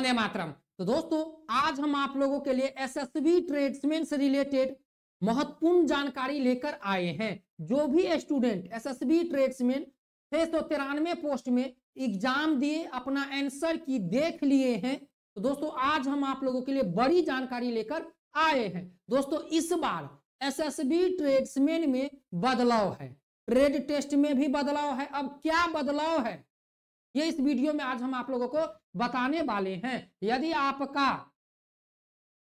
वंदे मातरम तो दोस्तों आज हम आप लोगों के लिए एसएसबी ट्रेड्समैन से रिलेटेड महत्वपूर्ण जानकारी लेकर आए हैं जो भी स्टूडेंट एसएसबी ट्रेड्समैन छह सौ तिरानवे पोस्ट में एग्जाम दिए अपना आंसर की देख लिए हैं तो दोस्तों आज हम आप लोगों के लिए बड़ी जानकारी लेकर आए हैं दोस्तों इस बार एसएसबी ट्रेड्समैन में बदलाव है ट्रेड टेस्ट में भी बदलाव है अब क्या बदलाव है ये इस वीडियो में आज हम आप लोगों को बताने वाले हैं यदि आपका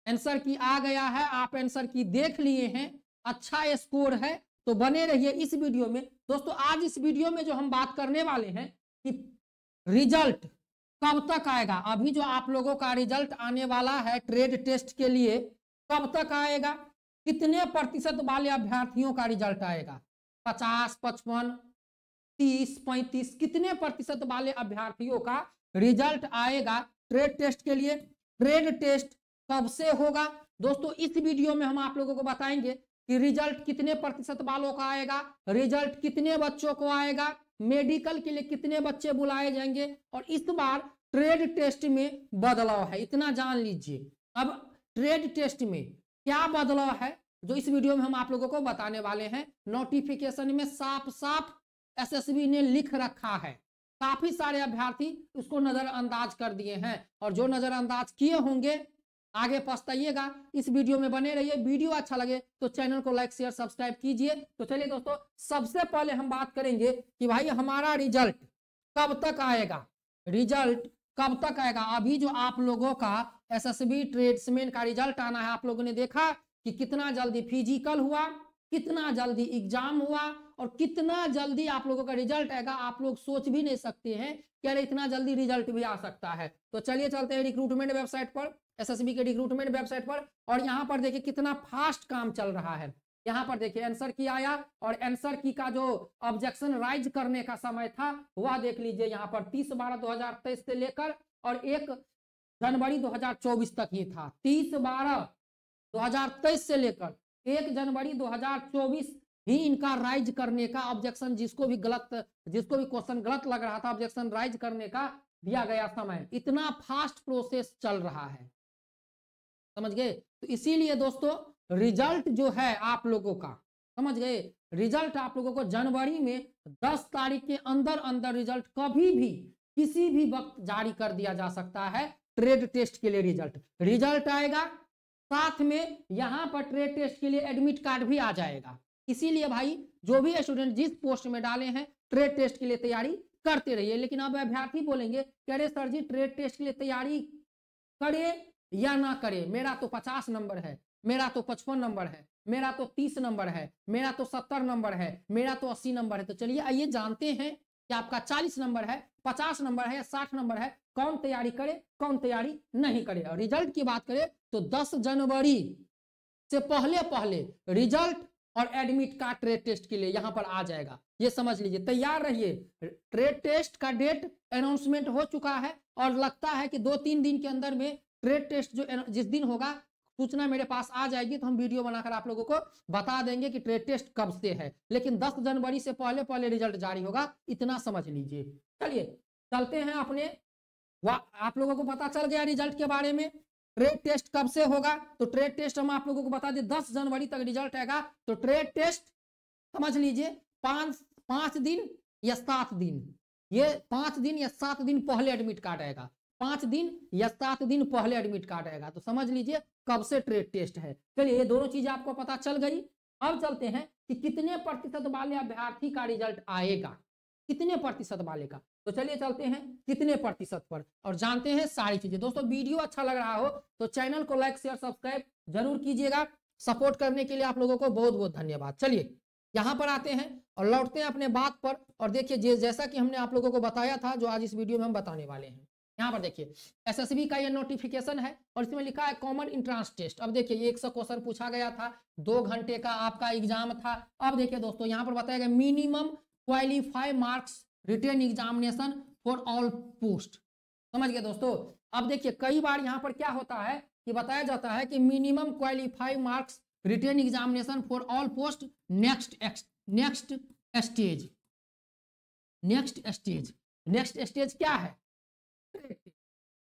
आंसर की आ गया है आप आंसर की देख लिए हैं अच्छा स्कोर है तो बने रहिए इस वीडियो में दोस्तों आज इस वीडियो में जो हम बात करने वाले हैं कि रिजल्ट कब तक आएगा अभी जो आप लोगों का रिजल्ट आने वाला है ट्रेड टेस्ट के लिए कब तक आएगा कितने प्रतिशत वाले अभ्यर्थियों का रिजल्ट आएगा पचास पचपन तीस पैंतीस कितने प्रतिशत वाले अभ्यर्थियों का रिजल्ट आएगा ट्रेड टेस्ट के लिए ट्रेड टेस्ट कब से होगा दोस्तों इस वीडियो में हम आप लोगों को बताएंगे कि रिजल्ट कितने प्रतिशत वालों का आएगा रिजल्ट कितने बच्चों को आएगा मेडिकल के लिए कितने बच्चे बुलाए जाएंगे और इस बार ट्रेड टेस्ट में बदलाव है इतना जान लीजिए अब ट्रेड टेस्ट में क्या बदलाव है जो इस वीडियो में हम आप लोगों को बताने वाले हैं नोटिफिकेशन में साफ साफ एसएसबी ने लिख रखा है काफी सारे अभ्यर्थी उसको नजरअंदाज कर दिए हैं और जो नजरअंदाज किए होंगे आगे पछताइएगा इस वीडियो में बने रहिए वीडियो अच्छा लगे तो चैनल को लाइक शेयर सब्सक्राइब कीजिए तो चलिए दोस्तों सबसे पहले हम बात करेंगे कि भाई हमारा रिजल्ट कब तक आएगा रिजल्ट कब तक आएगा अभी जो आप लोगों का एसएसबी ट्रेड्समैन का रिजल्ट आना है आप लोगों ने देखा कि कितना जल्दी फिजिकल हुआ कितना जल्दी एग्जाम हुआ और कितना जल्दी आप लोगों का रिजल्ट आएगा आप लोग सोच भी नहीं सकते हैं कि अरे इतना जल्दी रिजल्ट भी आ सकता है तो चलिए चलते हैं रिक्रूटमेंट वेबसाइट पर एसएसबी के रिक्रूटमेंट वेबसाइट पर और यहाँ पर देखिए कितना फास्ट काम चल रहा है यहाँ पर देखिए आंसर की आया और आंसर की का जो ऑब्जेक्शन राइज करने का समय था वह देख लीजिए यहाँ पर तीस बारह दो हजार तेईस से लेकर और एक जनवरी 2024 तक ये था तीस बारह 2023 से लेकर एक जनवरी 2024 ही इनका राइज करने का ऑब्जेक्शन जिसको भी गलत जिसको भी क्वेश्चन गलत लग रहा था ऑब्जेक्शन राइज करने का दिया गया समय इतना फास्ट प्रोसेस चल रहा है समझ गए तो इसीलिए दोस्तों रिजल्ट जो है आप लोगों का समझ गए रिजल्ट आप लोगों को जनवरी में 10 तारीख के अंदर अंदर रिजल्ट कभी भी किसी भी वक्त जारी कर दिया जा सकता है ट्रेड टेस्ट के लिए रिजल्ट रिजल्ट आएगा साथ में यहां पर ट्रेड टेस्ट के लिए एडमिट कार्ड भी आ जाएगा इसीलिए भाई जो भी स्टूडेंट जिस पोस्ट में डाले हैं ट्रेड टेस्ट के लिए तैयारी करते रहिए लेकिन अब अभ्यर्थी बोलेंगे अरे सर जी ट्रेड टेस्ट के लिए तैयारी करे या ना करे मेरा तो पचास नंबर है मेरा तो पचपन नंबर है मेरा तो तीस नंबर है मेरा तो सत्तर नंबर है मेरा तो अस्सी नंबर है तो चलिए आइए जानते हैं कि आपका चालीस नंबर है पचास नंबर है या साठ नंबर है कौन तैयारी करे कौन तैयारी नहीं करे और रिजल्ट की बात करें तो दस जनवरी से पहले पहले रिजल्ट और एडमिट का ट्रेड टेस्ट के लिए यहां पर आ जाएगा ये समझ लीजिए तैयार रहिए ट्रेड टेस्ट का डेट अनाउंसमेंट हो चुका है और लगता है कि दो तीन दिन के अंदर में ट्रेड टेस्ट जो जिस दिन होगा सूचना मेरे पास आ जाएगी तो हम वीडियो बनाकर आप लोगों को बता देंगे कि ट्रेड टेस्ट कब से है लेकिन 10 जनवरी से पहले पहले रिजल्ट जारी होगा इतना समझ लीजिए चलिए चलते हैं अपने आप लोगों को पता चल गया रिजल्ट के बारे में ट्रेड टेस्ट कब से होगा तो ट्रेड टेस्ट हम आप लोगों को बता दें दस जनवरी तक रिजल्ट आएगा तो ट्रेड टेस्ट समझ लीजिए पांच पांच दिन या सात दिन ये पांच दिन या सात दिन पहले एडमिट कार्ड आएगा पांच दिन या सात दिन पहले एडमिट कार्ड आएगा तो समझ लीजिए कब से ट्रेड टेस्ट है चलिए ये दोनों चीज आपको पता चल गई अब चलते हैं कि कितने प्रतिशत वाले अभ्यर्थी का रिजल्ट आएगा कितने प्रतिशत वाले का तो चलिए चलते हैं कितने प्रतिशत पर और जानते हैं सारी चीजें दोस्तों वीडियो अच्छा लग रहा हो तो चैनल को लाइक शेयर सब्सक्राइब जरूर कीजिएगा सपोर्ट करने के लिए आप लोगों को बहुत बहुत धन्यवाद चलिए यहाँ पर आते हैं और लौटते हैं अपने बात पर और देखिए जैसा कि हमने आप लोगों को बताया था जो आज इस वीडियो में हम बताने वाले हैं यहाँ पर देखिए एसएसबी का ये नोटिफिकेशन है और इसमें लिखा है कॉमन इंट्रांस टेस्ट अब देखिए एक सौ क्वेश्चन पूछा गया था दो घंटे का आपका एग्जाम था अब देखिए दोस्तों यहाँ पर बताया गया minimum qualify marks written examination for all post समझ गए दोस्तों अब देखिए कई बार यहाँ पर क्या होता है कि बताया जाता है कि minimum qualify marks written examination for all post next next stage next stage next stage क्या है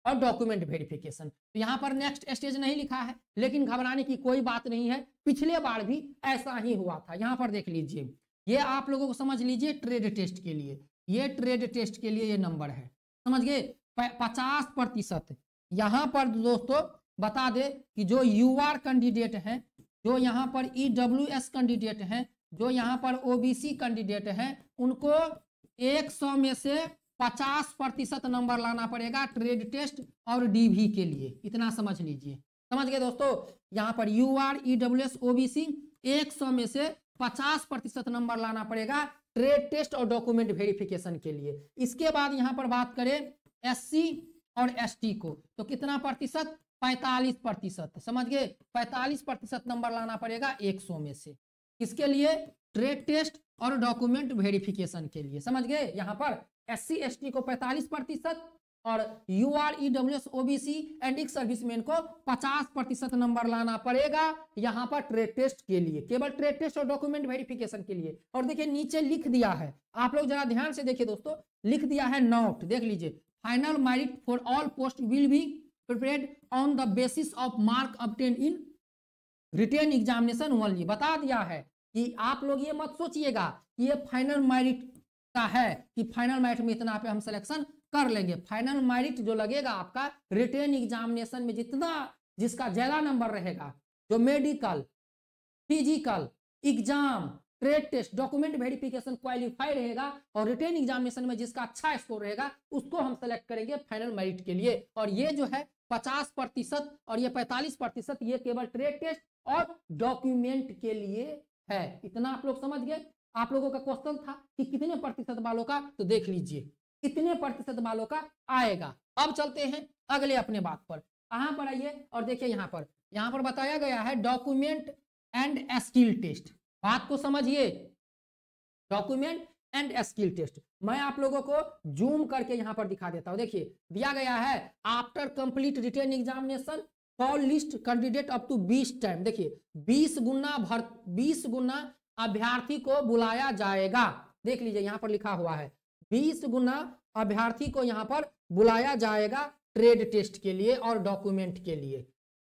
और डॉक्यूमेंट वेरिफिकेशन तो यहाँ पर नेक्स्ट स्टेज नहीं लिखा है लेकिन घबराने की कोई बात नहीं है पिछले बार भी ऐसा ही हुआ था यहाँ पर देख लीजिए ये आप लोगों को समझ लीजिए ट्रेड टेस्ट के लिए ये ट्रेड टेस्ट के लिए ये नंबर है समझ गए पचास प्रतिशत यहाँ पर दोस्तों बता दे कि जो यू आर कैंडिडेट है जो यहाँ पर ई डब्ल्यू एस कैंडिडेट है जो यहाँ पर ओ बी सी कैंडिडेट है उनको एक सौ में से पचास प्रतिशत नंबर लाना पड़ेगा ट्रेड टेस्ट और वी के लिए इतना समझ लीजिए समझ गए दोस्तों यहाँ पर U R E W S O B C एक सौ में से पचास प्रतिशत नंबर लाना पड़ेगा ट्रेड टेस्ट और डॉक्यूमेंट वेरिफिकेशन के लिए इसके बाद यहाँ पर बात करें एससी और एसटी को तो कितना प्रतिशत पैंतालीस प्रतिशत समझ गए पैंतालीस प्रतिशत नंबर लाना पड़ेगा एक सौ में से इसके लिए ट्रेड टेस्ट और डॉक्यूमेंट वेरिफिकेशन के लिए समझ गए यहाँ पर एस सी को पैंतालीस प्रतिशत और U R E W S OBC and ex serviceman को 50 प्रतिशत नंबर लाना पड़ेगा यहाँ पर ट्रेड टेस्ट के लिए केवल ट्रेड टेस्ट और डॉक्यूमेंट वेरिफिकेशन के लिए और देखिए नीचे लिख दिया है आप लोग जरा ध्यान से देखिए दोस्तों लिख दिया है नोट देख लीजिए final merit for all post will be prepared on the basis of mark obtained in written examination only बता दिया है कि आप लोग ये मत सोचिएगा कि ये फाइनल मैरिट का है कि फाइनल मैरिट में इतना पे हम सिलेक्शन कर लेंगे फाइनल मैरिट जो लगेगा आपका रिटर्न एग्जामिनेशन में जितना जिसका ज्यादा नंबर रहेगा जो medical physical exam trade test document verification qualify रहेगा और रिटर्न एग्जामिनेशन में जिसका अच्छा स्कोर रहेगा उसको हम सेलेक्ट करेंगे फाइनल मेरिट के लिए और ये जो है पचास प्रतिशत और ये पैंतालीस प्रतिशत ये केवल ट्रेड टेस्ट और डॉक्यूमेंट के लिए है इतना आप लोग समझ गए आप लोगों का क्वेश्चन था कि कितने प्रतिशत वालों का तो देख लीजिए कितने प्रतिशत वालों का आएगा अब चलते हैं अगले अपने बात पर कहाँ पर आइए और देखिए यहाँ पर यहाँ पर बताया गया है डॉक्यूमेंट एंड स्किल टेस्ट बात को समझिए डॉक्यूमेंट एंड स्किल टेस्ट मैं आप लोगों को जूम करके यहाँ पर दिखा देता हूँ देखिए दिया गया है after complete written examination for list candidate up to 20 time देखिए 20 गुना भर 20 गुना अभ्यर्थी को बुलाया जाएगा देख लीजिए यहाँ पर लिखा हुआ है बीस गुना अभ्यर्थी को यहाँ पर बुलाया जाएगा ट्रेड टेस्ट के लिए और डॉक्यूमेंट के लिए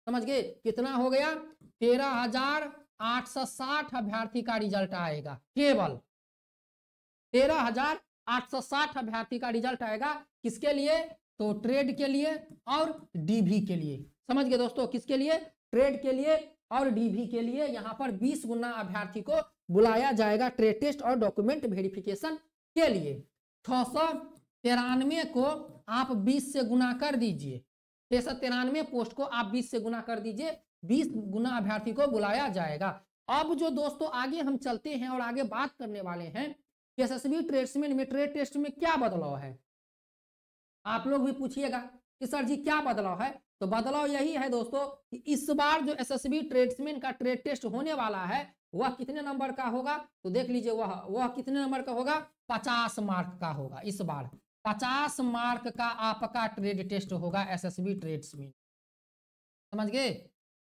समझ गए कितना हो गया तेरह हजार आठ सौ साठ अभ्यर्थी का रिजल्ट आएगा केवल तेरह हजार आठ सौ साठ अभ्यर्थी का रिजल्ट आएगा किसके लिए तो ट्रेड के लिए और डीवी के लिए समझ गए दोस्तों किसके लिए ट्रेड के लिए और डीवी के लिए यहाँ पर बीस गुना अभ्यर्थी को बुलाया जाएगा ट्रेड टेस्ट और डॉक्यूमेंट वेरिफिकेशन के लिए छः सौ तिरानवे को आप 20 से गुना कर दीजिए छः सौ तिरानवे पोस्ट को आप 20 से गुना कर दीजिए 20 गुना अभ्यर्थी को बुलाया जाएगा अब जो दोस्तों आगे हम चलते हैं और आगे बात करने वाले हैं बी ट्रेड्समैन में ट्रेड टेस्ट में क्या बदलाव है आप लोग भी पूछिएगा कि सर जी क्या बदलाव है तो बदलाव यही है दोस्तों कि इस बार जो एसएसबी ट्रेड्समैन का ट्रेड टेस्ट होने वाला है वह कितने नंबर का होगा तो देख लीजिए वह वह कितने नंबर का होगा पचास मार्क का होगा इस बार पचास मार्क का आपका ट्रेड टेस्ट होगा एसएसबी ट्रेड्समैन समझ गए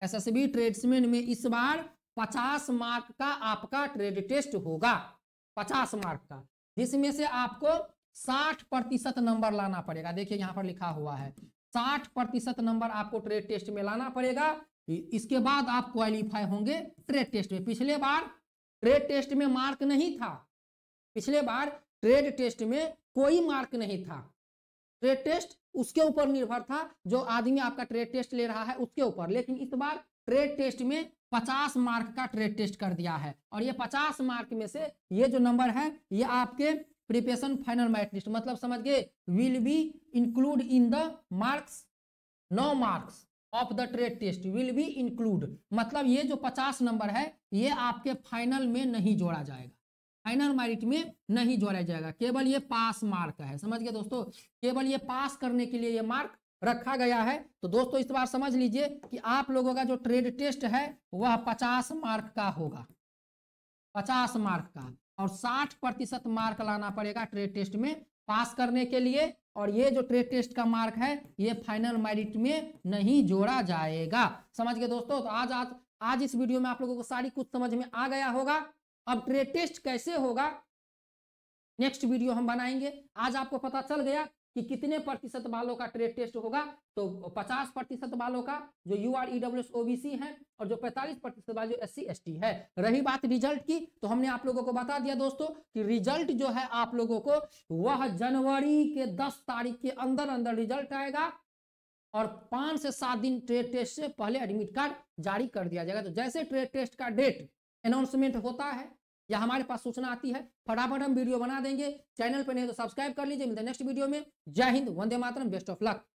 एसएसबी ट्रेड्समैन में इस बार पचास मार्क का आपका ट्रेड टेस्ट होगा पचास मार्क का जिसमें से आपको साठ प्रतिशत नंबर लाना पड़ेगा देखिए यहाँ पर लिखा हुआ है साठ प्रतिशत नंबर आपको ट्रेड टेस्ट में लाना पड़ेगा इसके बाद आप क्वालिफाई होंगे ट्रेड टेस्ट में पिछले बार ट्रेड टेस्ट में मार्क नहीं था पिछले बार ट्रेड टेस्ट में कोई मार्क नहीं था ट्रेड टेस्ट उसके ऊपर निर्भर था जो आदमी आपका ट्रेड टेस्ट ले रहा है उसके ऊपर लेकिन इस बार ट्रेड टेस्ट में 50 मार्क का ट्रेड टेस्ट कर दिया है और ये 50 मार्क में से ये जो नंबर है ये आपके प्रिपेशन फाइनल मैट लिस्ट मतलब समझ गए will be include in the marks no marks of the trade test will be include मतलब ये जो पचास नंबर है ये आपके फाइनल में नहीं जोड़ा जाएगा फाइनल मार्क में नहीं जोड़ा जाएगा केवल ये पास मार्क है समझ गए दोस्तों केवल ये पास करने के लिए ये मार्क रखा गया है तो दोस्तों इस बार समझ लीजिए कि आप लोगों का जो ट्रेड टेस्ट है वह पचास मार्क का होगा पचास मार्क का और साठ प्रतिशत मार्क लाना पड़ेगा ट्रेड टेस्ट में पास करने के लिए और ये जो ट्रेड टेस्ट का मार्क है ये फाइनल मेरिट में नहीं जोड़ा जाएगा समझ गए दोस्तों तो आज आज आज इस वीडियो में आप लोगों को सारी कुछ समझ में आ गया होगा अब ट्रेड टेस्ट कैसे होगा नेक्स्ट वीडियो हम बनाएंगे आज आपको पता चल गया कि कितने प्रतिशत बालों का ट्रेड टेस्ट होगा तो 50 प्रतिशत बालों का जो यू आर ईडब्ल्यू ओबीसी है और जो 45 प्रतिशत बाल जो एस सी है रही बात रिजल्ट की तो हमने आप लोगों को बता दिया दोस्तों कि रिजल्ट जो है आप लोगों को वह जनवरी के 10 तारीख के अंदर अंदर रिजल्ट आएगा और पांच से सात दिन ट्रेड टेस्ट से पहले एडमिट कार्ड जारी कर दिया जाएगा तो जैसे ट्रेड टेस्ट का डेट अनाउंसमेंट होता है या हमारे पास सूचना आती है फटाफट हम वीडियो बना देंगे चैनल पर नहीं तो सब्सक्राइब कर लीजिए मिलते नेक्स्ट वीडियो में Jai Hind Vande Mataram best of luck